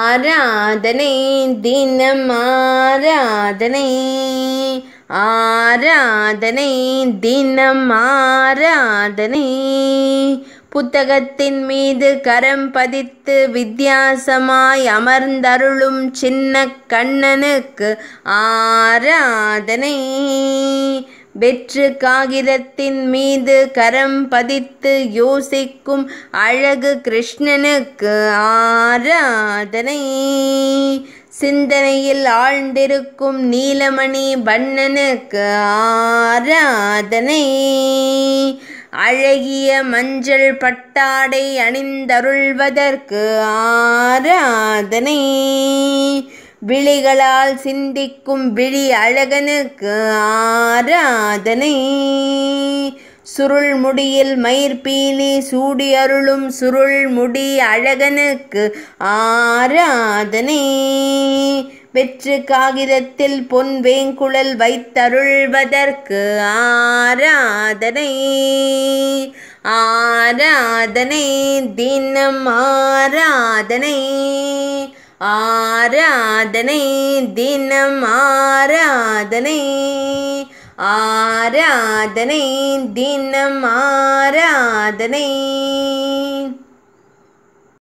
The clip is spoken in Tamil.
ஆராதனை தினம் ஆராதனை ஆராதனை தினம் ஆராதனை புத்தகத்தின் மீது கரம் பதித்து வித்தியாசமாய் அமர்ந்தருளும் சின்ன கண்ணனுக்கு ஆராதனை வெற்று காகிதத்தின் மீது கரம் பதித்து யோசிக்கும் அழகு கிருஷ்ணனுக்கு ஆராதனை சிந்தனையில் ஆழ்ந்திருக்கும் நீலமணி வண்ணனுக்கு ஆராதனை அழகிய மஞ்சள் பட்டாடை அணிந்தருள்வதற்கு ஆராதனை விழிகளால் சிந்திக்கும் விழி அழகனுக்கு ஆராதனை சுருள் முடியில் மயிர்பீலி சூடி அருளும் சுருள் முடி அழகனுக்கு ஆராதனை வெற்று காகிதத்தில் பொன் வேங்குழல் வைத்தருள்வதற்கு ஆராதனை ஆராதனை தினம் ஆராதனை ஆராதனை தினம் ஆராதனை ஆராதனை தினம் ஆராதனை